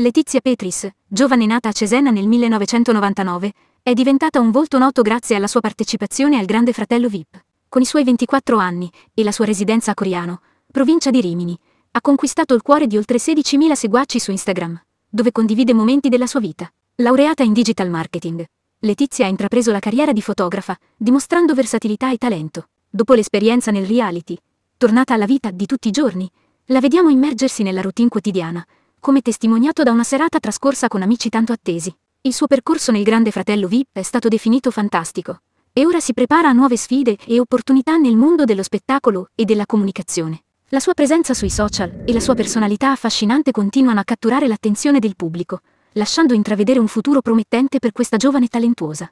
Letizia Petris, giovane nata a Cesena nel 1999, è diventata un volto noto grazie alla sua partecipazione al Grande Fratello VIP. Con i suoi 24 anni e la sua residenza a Coriano, provincia di Rimini, ha conquistato il cuore di oltre 16.000 seguaci su Instagram, dove condivide momenti della sua vita. Laureata in digital marketing, Letizia ha intrapreso la carriera di fotografa, dimostrando versatilità e talento. Dopo l'esperienza nel reality, tornata alla vita di tutti i giorni, la vediamo immergersi nella routine quotidiana, come testimoniato da una serata trascorsa con amici tanto attesi. Il suo percorso nel Grande Fratello VIP è stato definito fantastico, e ora si prepara a nuove sfide e opportunità nel mondo dello spettacolo e della comunicazione. La sua presenza sui social e la sua personalità affascinante continuano a catturare l'attenzione del pubblico, lasciando intravedere un futuro promettente per questa giovane talentuosa.